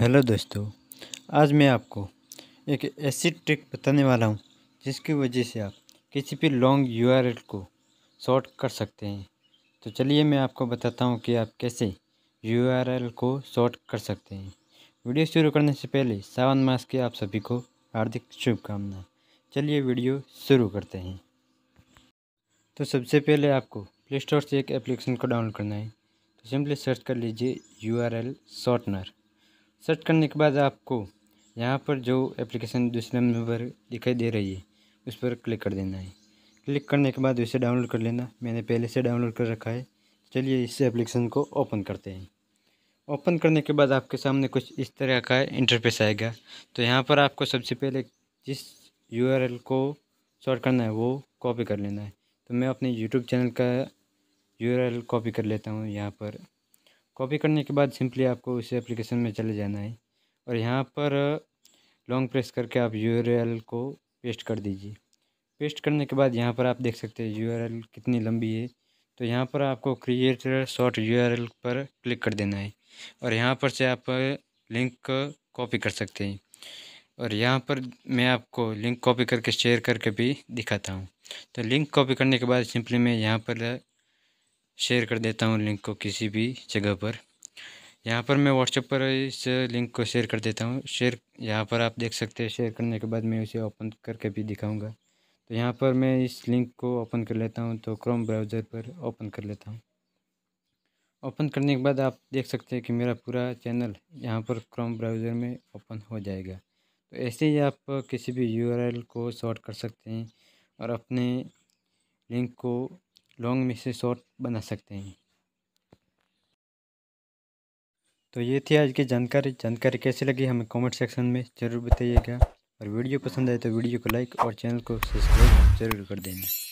hello दोस्तों आज मैं आपको एक ऐसी ट्रिक बताने वाला हूं जिसकी वजह से आप किसी भी लॉन्ग यूआरएल को शॉर्ट कर सकते हैं तो चलिए मैं आपको बताता हूं कि आप कैसे यूआरएल को शॉर्ट कर सकते हैं वीडियो शुरू करने से पहले सावन मास के आप सभी को हार्दिक शुभकामनाएं चलिए वीडियो शुरू करते हैं तो सबसे पहले आपको प्ले स्टोर से एक एप्लीकेशन को डाउनलोड करना है तो सिंपली सर्च कर लीजिए U R L shortener search करने के बाद आपको यहाँ पर जो एप्लीकेशन दूसरे नंबर दिखाई दे रही है उस पर क्लिक कर देना है क्लिक करने के बाद उसे डाउनलोड कर लेना मैंने पहले से डाउनलोड कर रखा है चलिए इस एप्लीकेशन को ओपन करते हैं ओपन करने के बाद आपके सामने कुछ इस तरह का इंटरफेस आएगा तो यहाँ पर आपको सबसे पहले जिस यूआरएल को शॉर्ट करना है वो कॉपी कर लेना है तो मैं अपने यूट्यूब चैनल का यूआरएल कॉपी कर लेता हूँ यहाँ पर कॉपी करने के बाद सिंपली आपको इस एप्लीकेशन में चले जाना है और यहाँ पर लॉन्ग प्रेस करके आप यू को पेस्ट कर दीजिए पेस्ट करने के बाद यहाँ पर आप देख सकते हैं यू कितनी लंबी है तो यहाँ पर आपको क्रिएट शॉर्ट यू पर क्लिक कर देना है और यहाँ पर से आप लिंक कॉपी कर सकते हैं और यहाँ पर मैं आपको लिंक कॉपी करके शेयर करके भी दिखाता हूँ तो लिंक कॉपी करने के बाद सिंपली मैं यहाँ पर शेयर कर देता हूँ लिंक को किसी भी जगह पर यहाँ पर मैं व्हाट्सएप पर इस लिंक को शेयर कर देता हूँ शेयर यहाँ पर आप देख सकते हैं शेयर करने के बाद मैं उसे ओपन करके भी दिखाऊँगा तो यहाँ पर मैं इस लिंक को ओपन कर लेता हूँ तो क्रोम ब्राउज़र पर ओपन कर लेता हूँ ओपन करने के बाद आप देख सकते हैं कि मेरा पूरा चैनल यहाँ पर क्रोम ब्राउज़र में ओपन हो जाएगा तो ऐसे ही आप किसी भी यू को शॉर्ट कर सकते हैं और अपने लिंक को लॉन्ग में से शॉर्ट बना सकते हैं तो ये थी आज की जानकारी जानकारी कैसी लगी हमें कमेंट सेक्शन में ज़रूर बताइएगा और वीडियो पसंद आए तो वीडियो को लाइक और चैनल को सब्सक्राइब जरूर कर देना